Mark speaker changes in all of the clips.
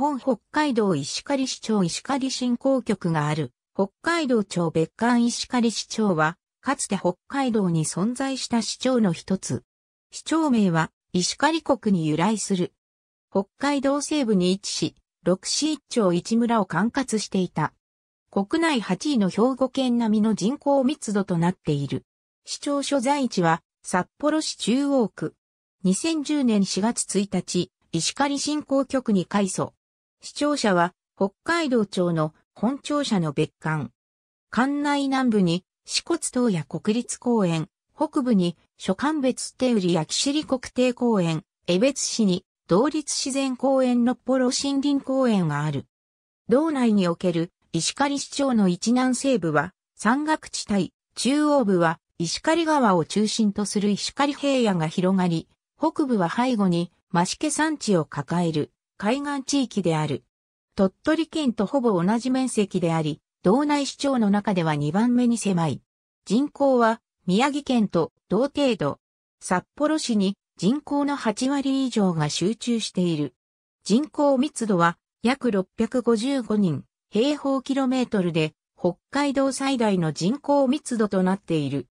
Speaker 1: 本北海道石狩市長石狩振興局がある、北海道庁別館石狩市長は、かつて北海道に存在した市長の一つ。市長名は、石狩国に由来する。北海道西部に位置し、六市一町一村を管轄していた。国内8位の兵庫県並みの人口密度となっている。市長所在地は、札幌市中央区。2010年4月1日、石狩振興局に改装。市庁舎は北海道庁の本庁舎の別館。館内南部に四骨島や国立公園、北部に諸館別手売や岸里国定公園、江別市に同立自然公園のポロ森林公園がある。道内における石狩市町の一南西部は山岳地帯、中央部は石狩川を中心とする石狩平野が広がり、北部は背後に増毛山地を抱える。海岸地域である。鳥取県とほぼ同じ面積であり、道内市町の中では2番目に狭い。人口は宮城県と同程度。札幌市に人口の8割以上が集中している。人口密度は約655人平方キロメートルで北海道最大の人口密度となっている。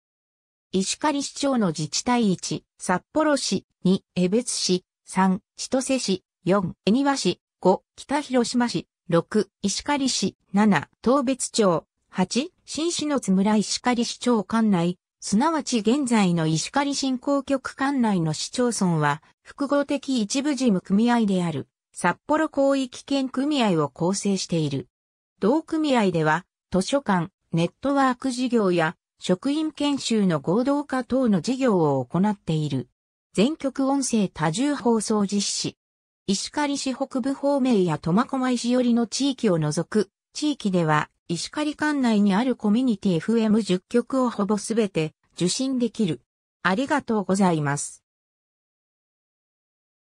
Speaker 1: 石狩市長の自治体1、札幌市2、江別市3、千歳市4、恵庭市、5、北広島市、6、石狩市、7、東別町、8、新市の津村石狩市長管内、すなわち現在の石狩振興局管内の市町村は、複合的一部事務組合である、札幌広域圏組合を構成している。同組合では、図書館、ネットワーク事業や、職員研修の合同化等の事業を行っている。全局音声多重放送実施。石狩市北部方面や苫小牧市寄りの地域を除く、地域では、石狩管内にあるコミュニティ FM10 局をほぼすべて受信できる。ありがとうございます。